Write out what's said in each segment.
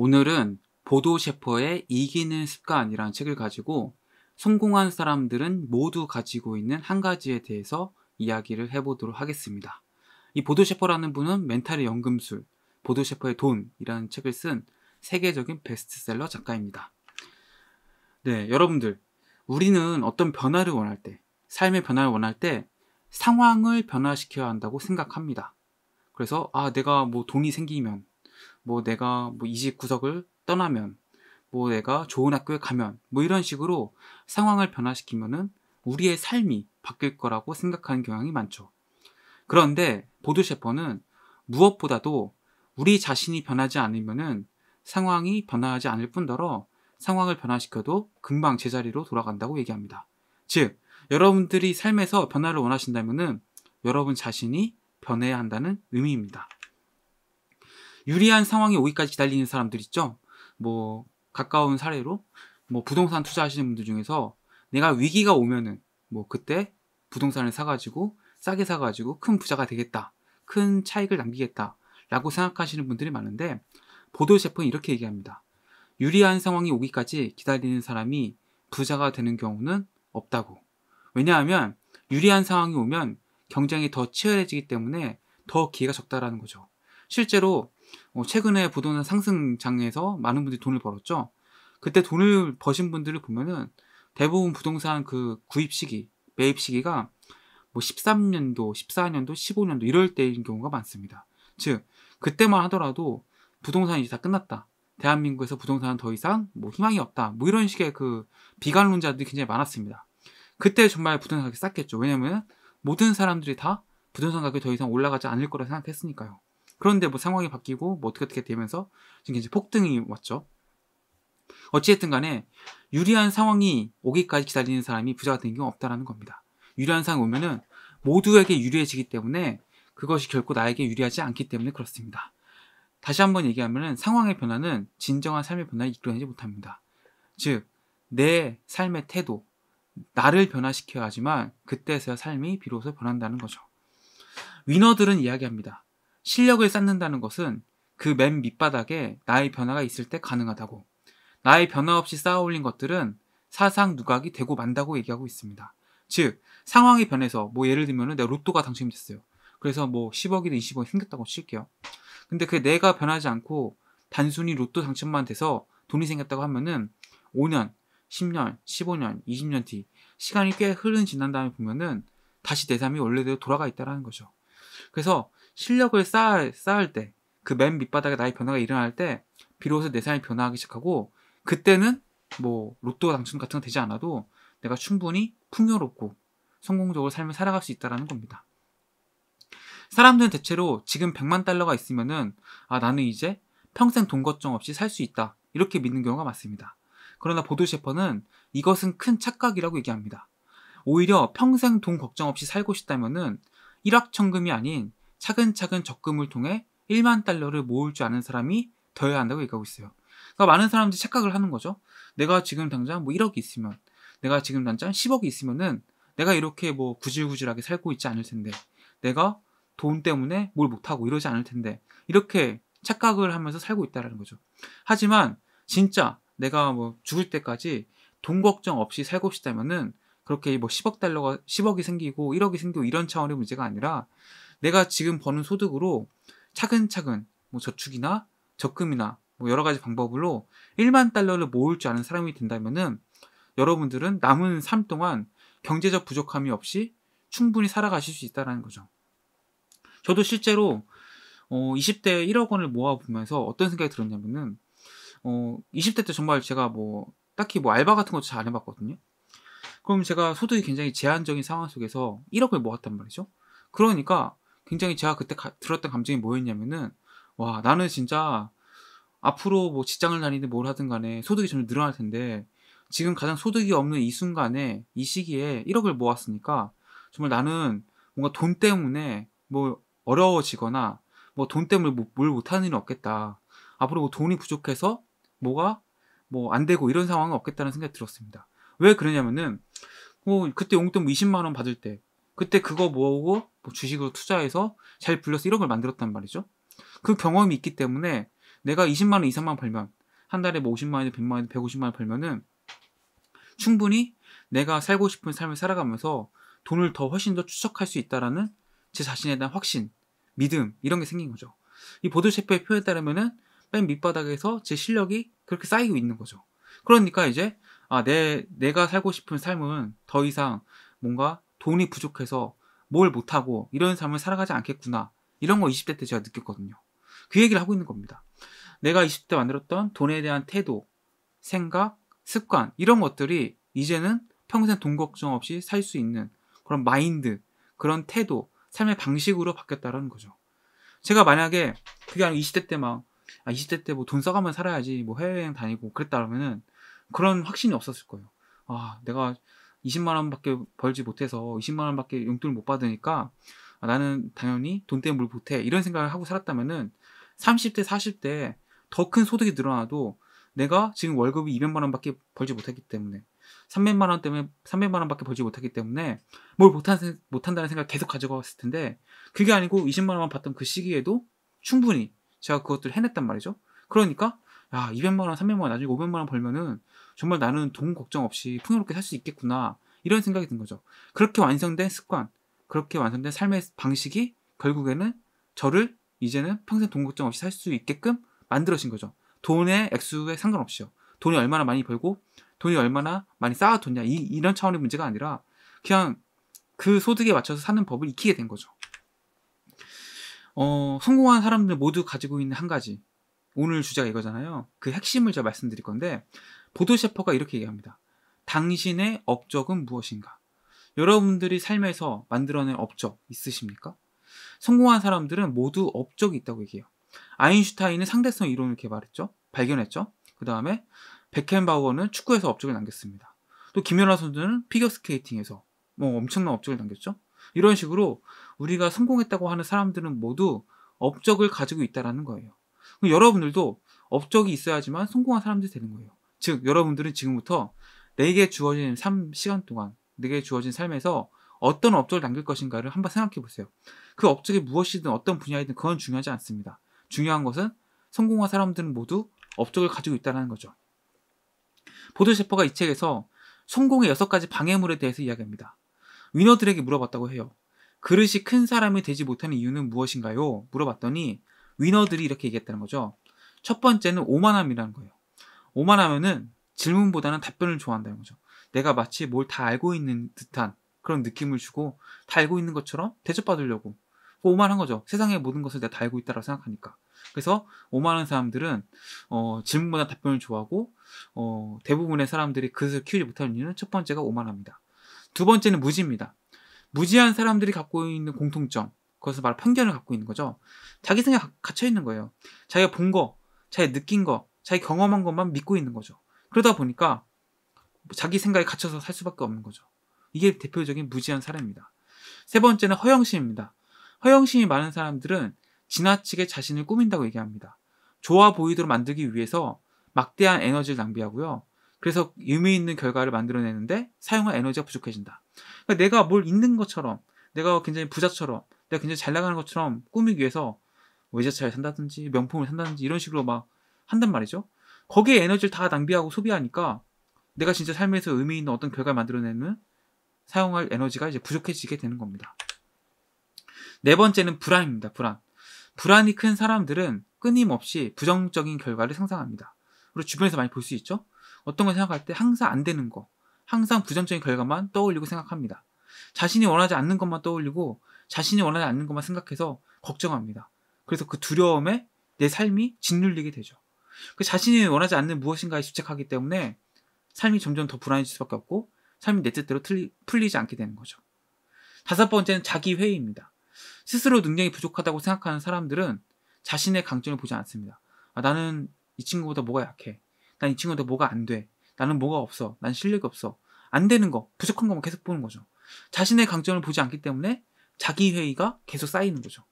오늘은 보도 셰퍼의 이기는 습관이라는 책을 가지고 성공한 사람들은 모두 가지고 있는 한 가지에 대해서 이야기를 해보도록 하겠습니다. 이 보도 셰퍼라는 분은 멘탈의 연금술, 보도 셰퍼의 돈이라는 책을 쓴 세계적인 베스트셀러 작가입니다. 네, 여러분들. 우리는 어떤 변화를 원할 때, 삶의 변화를 원할 때 상황을 변화시켜야 한다고 생각합니다. 그래서 아, 내가 뭐 돈이 생기면 뭐 내가 뭐 이집 구석을 떠나면 뭐 내가 좋은 학교에 가면 뭐 이런 식으로 상황을 변화시키면은 우리의 삶이 바뀔 거라고 생각하는 경향이 많죠. 그런데 보드 셰퍼는 무엇보다도 우리 자신이 변하지 않으면은 상황이 변화하지 않을 뿐더러 상황을 변화시켜도 금방 제자리로 돌아간다고 얘기합니다. 즉, 여러분들이 삶에서 변화를 원하신다면은 여러분 자신이 변해야 한다는 의미입니다. 유리한 상황이 오기까지 기다리는 사람들 있죠. 뭐 가까운 사례로 뭐 부동산 투자하시는 분들 중에서 내가 위기가 오면은 뭐 그때 부동산을 사가지고 싸게 사가지고 큰 부자가 되겠다, 큰 차익을 남기겠다라고 생각하시는 분들이 많은데 보도 제품이 이렇게 얘기합니다. 유리한 상황이 오기까지 기다리는 사람이 부자가 되는 경우는 없다고. 왜냐하면 유리한 상황이 오면 경쟁이 더 치열해지기 때문에 더 기회가 적다라는 거죠. 실제로 어, 최근에 부동산 상승장에서 많은 분들이 돈을 벌었죠. 그때 돈을 버신 분들을 보면은 대부분 부동산 그 구입 시기, 매입 시기가 뭐 13년도, 14년도, 15년도 이럴 때인 경우가 많습니다. 즉, 그때만 하더라도 부동산이 이제 다 끝났다. 대한민국에서 부동산은 더 이상 뭐 희망이 없다. 뭐 이런 식의 그 비관론자들이 굉장히 많았습니다. 그때 정말 부동산 가격이 쌌겠죠. 왜냐면 모든 사람들이 다 부동산 가격이 더 이상 올라가지 않을 거라 생각했으니까요. 그런데 뭐 상황이 바뀌고 뭐 어떻게 어떻게 되면서 지금 이제 폭등이 왔죠. 어찌됐든 간에 유리한 상황이 오기까지 기다리는 사람이 부자가 되는 경우 없다라는 겁니다. 유리한 상황이 오면은 모두에게 유리해지기 때문에 그것이 결코 나에게 유리하지 않기 때문에 그렇습니다. 다시 한번 얘기하면은 상황의 변화는 진정한 삶의 변화를 이끌어내지 못합니다. 즉, 내 삶의 태도, 나를 변화시켜야지만 하 그때서야 삶이 비로소 변한다는 거죠. 위너들은 이야기합니다. 실력을 쌓는다는 것은 그 맨 밑바닥에 나의 변화가 있을 때 가능하다고 나의 변화 없이 쌓아 올린 것들은 사상 누각이 되고 만다고 얘기하고 있습니다. 즉 상황이 변해서 뭐 예를 들면 내가 로또가 당첨 됐어요. 그래서 뭐 10억이든 20억이 생겼다고 칠게요. 근데 그 내가 변하지 않고 단순히 로또 당첨만 돼서 돈이 생겼다고 하면은 5년, 10년, 15년, 20년 뒤 시간이 꽤 흐른 지난 다음에 보면은 다시 내 삶이 원래대로 돌아가 있다라는 거죠. 그래서 실력을 쌓을, 쌓을 때, 그 맨 밑바닥에 나의 변화가 일어날 때, 비로소 내 삶이 변화하기 시작하고, 그때는 뭐, 로또 당첨 같은 거 되지 않아도, 내가 충분히 풍요롭고, 성공적으로 삶을 살아갈 수 있다는 겁니다. 사람들은 대체로 지금 100만 달러가 있으면은, 아, 나는 이제 평생 돈 걱정 없이 살 수 있다. 이렇게 믿는 경우가 많습니다. 그러나 보드 셰퍼는 이것은 큰 착각이라고 얘기합니다. 오히려 평생 돈 걱정 없이 살고 싶다면은 일확천금이 아닌 차근차근 적금을 통해 1만 달러를 모을 줄 아는 사람이 더해야 한다고 얘기하고 있어요. 그러니까 많은 사람들이 착각을 하는 거죠. 내가 지금 당장 뭐 1억이 있으면, 내가 지금 당장 10억이 있으면은 내가 이렇게 뭐 구질구질하게 살고 있지 않을 텐데, 내가 돈 때문에 뭘 못하고 이러지 않을 텐데, 이렇게 착각을 하면서 살고 있다라는 거죠. 하지만 진짜 내가 뭐 죽을 때까지 돈 걱정 없이 살고 싶다면은 그렇게 뭐 10억 달러가 10억이 생기고 1억이 생기고 이런 차원의 문제가 아니라 내가 지금 버는 소득으로 차근차근 뭐 저축이나 적금이나 뭐 여러 가지 방법으로 1만 달러를 모을 줄 아는 사람이 된다면은 여러분들은 남은 삶 동안 경제적 부족함이 없이 충분히 살아가실 수 있다라는 거죠. 저도 실제로 어 20대 1억 원을 모아 보면서 어떤 생각이 들었냐면은 어 20대 때 정말 제가 뭐 딱히 뭐 알바 같은 것도 잘 안 해봤거든요. 그럼 제가 소득이 굉장히 제한적인 상황 속에서 1억을 모았단 말이죠. 그러니까 굉장히 제가 그때 가, 들었던 감정이 뭐였냐면은 와 나는 진짜 앞으로 뭐 직장을 다니든 뭘 하든 간에 소득이 점점 늘어날 텐데 지금 가장 소득이 없는 이 순간에 이 시기에 1억을 모았으니까 정말 나는 뭔가 돈 때문에 뭐 어려워지거나 뭐 돈 때문에 뭐 뭘 못하는 일은 없겠다. 앞으로 뭐 돈이 부족해서 뭐가 뭐 안 되고 이런 상황은 없겠다는 생각이 들었습니다. 왜 그러냐면은 뭐 그때 용돈 20만 뭐 원 받을 때 그때 그거 모으고 뭐 주식으로 투자해서 잘 불려서 1억을 만들었단 말이죠. 그 경험이 있기 때문에 내가 20만 원 이상만 벌면 한 달에 뭐 50만 원 100만 원 150만 원 벌면은 충분히 내가 살고 싶은 삶을 살아가면서 돈을 더 훨씬 더 추적할 수 있다라는 제 자신에 대한 확신, 믿음 이런 게 생긴 거죠. 이 보드셰프의 표에 따르면은 맨 밑바닥에서 제 실력이 그렇게 쌓이고 있는 거죠. 그러니까 이제 아, 내 내가 살고 싶은 삶은 더 이상 뭔가 돈이 부족해서 뭘 못하고 이런 삶을 살아가지 않겠구나. 이런 거 20대 때 제가 느꼈거든요. 그 얘기를 하고 있는 겁니다. 내가 20대 만들었던 돈에 대한 태도, 생각, 습관, 이런 것들이 이제는 평생 돈 걱정 없이 살 수 있는 그런 마인드, 그런 태도, 삶의 방식으로 바뀌었다는 거죠. 제가 만약에 그게 아니한 20대 때 막, 아, 20대 때 뭐 돈 써가면 살아야지, 뭐 해외여행 다니고 그랬다면은 그러 그런 확신이 없었을 거예요. 아, 내가 20만 원밖에 벌지 못해서 20만 원밖에 용돈을 못 받으니까 아, 나는 당연히 돈 때문에 물 못해 이런 생각을 하고 살았다면은 30대 40대 더 큰 소득이 늘어나도 내가 지금 월급이 200만 원밖에 벌지 못했기 때문에 300만 원 때문에 300만 원밖에 벌지 못했기 때문에 뭘 못한, 못한다는 생각 계속 가지고 왔을 텐데 그게 아니고 20만 원만 받던 그 시기에도 충분히 제가 그것들 을 해냈단 말이죠. 그러니까 야 200만 원, 300만 원 나중에 500만 원 벌면은 정말 나는 돈 걱정 없이 풍요롭게 살 수 있겠구나. 이런 생각이 든 거죠. 그렇게 완성된 습관, 그렇게 완성된 삶의 방식이 결국에는 저를 이제는 평생 돈 걱정 없이 살 수 있게끔 만들어진 거죠. 돈의 액수에 상관없이요. 돈이 얼마나 많이 벌고 돈이 얼마나 많이 쌓아뒀냐 이, 이런 차원의 문제가 아니라 그냥 그 소득에 맞춰서 사는 법을 익히게 된 거죠. 어, 성공한 사람들 모두 가지고 있는 한 가지 오늘 주제가 이거잖아요. 그 핵심을 제가 말씀드릴 건데 보드셰퍼가 이렇게 얘기합니다. 당신의 업적은 무엇인가? 여러분들이 삶에서 만들어낸 업적 있으십니까? 성공한 사람들은 모두 업적이 있다고 얘기해요. 아인슈타인은 상대성 이론을 개발했죠. 발견했죠. 그 다음에 백켄바우어는 축구에서 업적을 남겼습니다. 또 김연아 선수는 피겨스케이팅에서 뭐 엄청난 업적을 남겼죠. 이런 식으로 우리가 성공했다고 하는 사람들은 모두 업적을 가지고 있다라는 거예요. 여러분들도 업적이 있어야지만 성공한 사람들이 되는 거예요. 즉 여러분들은 지금부터 내게 주어진 삶 시간 동안 내게 주어진 삶에서 어떤 업적을 남길 것인가를 한번 생각해 보세요. 그 업적이 무엇이든 어떤 분야이든 그건 중요하지 않습니다. 중요한 것은 성공한 사람들은 모두 업적을 가지고 있다는 거죠. 보드 셰퍼가 이 책에서 성공의 여섯 가지 방해물에 대해서 이야기합니다. 위너들에게 물어봤다고 해요. 그릇이 큰 사람이 되지 못하는 이유는 무엇인가요? 물어봤더니 위너들이 이렇게 얘기했다는 거죠. 첫 번째는 오만함이라는 거예요. 오만하면은 질문보다는 답변을 좋아한다는 거죠. 내가 마치 뭘 다 알고 있는 듯한 그런 느낌을 주고 다 알고 있는 것처럼 대접받으려고 그 오만한 거죠. 세상의 모든 것을 내가 다 알고 있다라고 생각하니까. 그래서 오만한 사람들은 어, 질문보다 답변을 좋아하고 어, 대부분의 사람들이 그것을 키우지 못하는 이유는 첫 번째가 오만합니다. 두 번째는 무지입니다. 무지한 사람들이 갖고 있는 공통점, 그것을 바로 편견을 갖고 있는 거죠. 자기 생각 에 갇혀 있는 거예요. 자기가 본 거, 자기가 느낀 거, 자기 경험한 것만 믿고 있는 거죠. 그러다 보니까 자기 생각에 갇혀서 살 수밖에 없는 거죠. 이게 대표적인 무지한 사례입니다. 세 번째는 허영심입니다. 허영심이 많은 사람들은 지나치게 자신을 꾸민다고 얘기합니다. 좋아 보이도록 만들기 위해서 막대한 에너지를 낭비하고요. 그래서 의미 있는 결과를 만들어내는데 사용할 에너지가 부족해진다. 그러니까 내가 뭘 있는 것처럼, 내가 굉장히 부자처럼, 내가 굉장히 잘 나가는 것처럼 꾸미기 위해서 외제차를 산다든지 명품을 산다든지 이런 식으로 막 한단 말이죠. 거기에 에너지를 다 낭비하고 소비하니까 내가 진짜 삶에서 의미 있는 어떤 결과를 만들어내는 사용할 에너지가 이제 부족해지게 되는 겁니다. 네 번째는 불안입니다. 불안. 불안이 큰 사람들은 끊임없이 부정적인 결과를 상상합니다. 그리고 주변에서 많이 볼 수 있죠. 어떤 걸 생각할 때 항상 안 되는 거, 항상 부정적인 결과만 떠올리고 생각합니다. 자신이 원하지 않는 것만 떠올리고 자신이 원하지 않는 것만 생각해서 걱정합니다. 그래서 그 두려움에 내 삶이 짓눌리게 되죠. 그 자신이 원하지 않는 무엇인가에 집착하기 때문에 삶이 점점 더 불안해질 수밖에 없고 삶이 내 뜻대로 틀리, 풀리지 않게 되는 거죠. 다섯 번째는 자기 회의입니다. 스스로 능력이 부족하다고 생각하는 사람들은 자신의 강점을 보지 않습니다. 아, 나는 이 친구보다 뭐가 약해. 난 이 친구보다 뭐가 안 돼. 나는 뭐가 없어. 난 실력이 없어. 안 되는 거, 부족한 것만 계속 보는 거죠. 자신의 강점을 보지 않기 때문에 자기 회의가 계속 쌓이는 거죠.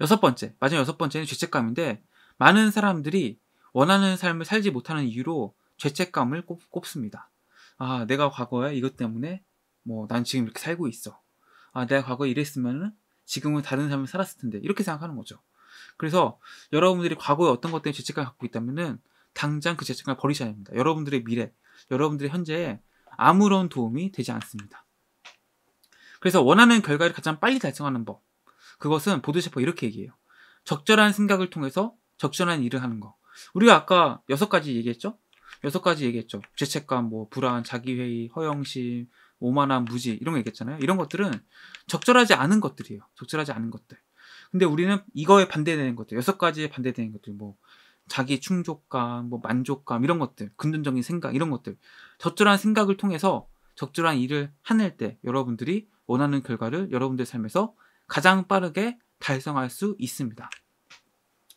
여섯 번째, 마지막 여섯 번째는 죄책감인데 많은 사람들이 원하는 삶을 살지 못하는 이유로 죄책감을 꼽, 습니다 아, 내가 과거에 이것 때문에 뭐 난 지금 이렇게 살고 있어. 아, 내가 과거에 이랬으면은 지금은 다른 삶을 살았을 텐데. 이렇게 생각하는 거죠. 그래서 여러분들이 과거에 어떤 것 때문에 죄책감을 갖고 있다면은 당장 그 죄책감을 버리셔야 합니다. 여러분들의 미래, 여러분들의 현재에 아무런 도움이 되지 않습니다. 그래서 원하는 결과를 가장 빨리 달성하는 법. 그것은 보드셰퍼 이렇게 얘기해요. 적절한 생각을 통해서 적절한 일을 하는 거. 우리가 아까 여섯 가지 얘기했죠? 여섯 가지 얘기했죠. 죄책감, 뭐 불안, 자기회의, 허영심, 오만함, 무지 이런 거 얘기했잖아요. 이런 것들은 적절하지 않은 것들이에요. 적절하지 않은 것들. 근데 우리는 이거에 반대되는 것들, 여섯 가지에 반대되는 것들, 뭐 자기 충족감, 뭐 만족감 이런 것들, 근본적인 생각 이런 것들, 적절한 생각을 통해서 적절한 일을 하낼때 여러분들이 원하는 결과를 여러분들 삶에서 가장 빠르게 달성할 수 있습니다.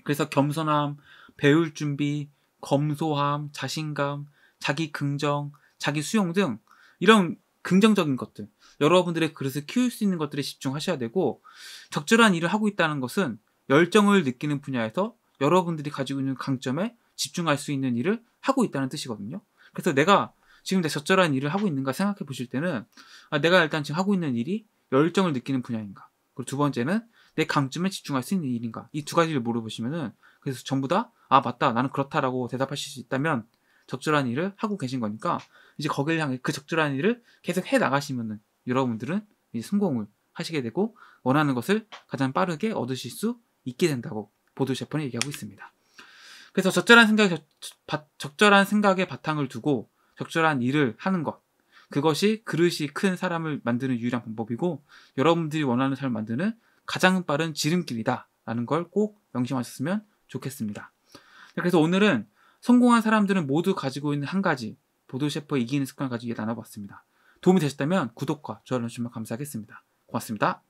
그래서 겸손함, 배울 준비, 검소함, 자신감, 자기 긍정, 자기 수용 등 이런 긍정적인 것들, 여러분들의 그릇을 키울 수 있는 것들에 집중하셔야 되고 적절한 일을 하고 있다는 것은 열정을 느끼는 분야에서 여러분들이 가지고 있는 강점에 집중할 수 있는 일을 하고 있다는 뜻이거든요. 그래서 내가 지금 내 적절한 일을 하고 있는가 생각해 보실 때는 아, 내가 일단 지금 하고 있는 일이 열정을 느끼는 분야인가? 그리고 두 번째는 내 강점에 집중할 수 있는 일인가. 이 두 가지를 물어보시면은 그래서 전부 다 아 맞다 나는 그렇다라고 대답하실 수 있다면 적절한 일을 하고 계신 거니까 이제 거기를 향해 그 적절한 일을 계속 해 나가시면은 여러분들은 이제 성공을 하시게 되고 원하는 것을 가장 빠르게 얻으실 수 있게 된다고 보드 셰퍼는 얘기하고 있습니다. 그래서 적절한 생각 적절한 생각의 바탕을 두고 적절한 일을 하는 것 그것이 그릇이 큰 사람을 만드는 유일한 방법이고 여러분들이 원하는 사람을 만드는 가장 빠른 지름길이다라는 걸 꼭 명심하셨으면 좋겠습니다. 네, 그래서 오늘은 성공한 사람들은 모두 가지고 있는 한 가지 보드 셰퍼의 이기는 습관을 가지고 나눠봤습니다. 도움이 되셨다면 구독과 좋아요 눌러 주시면 감사하겠습니다. 고맙습니다.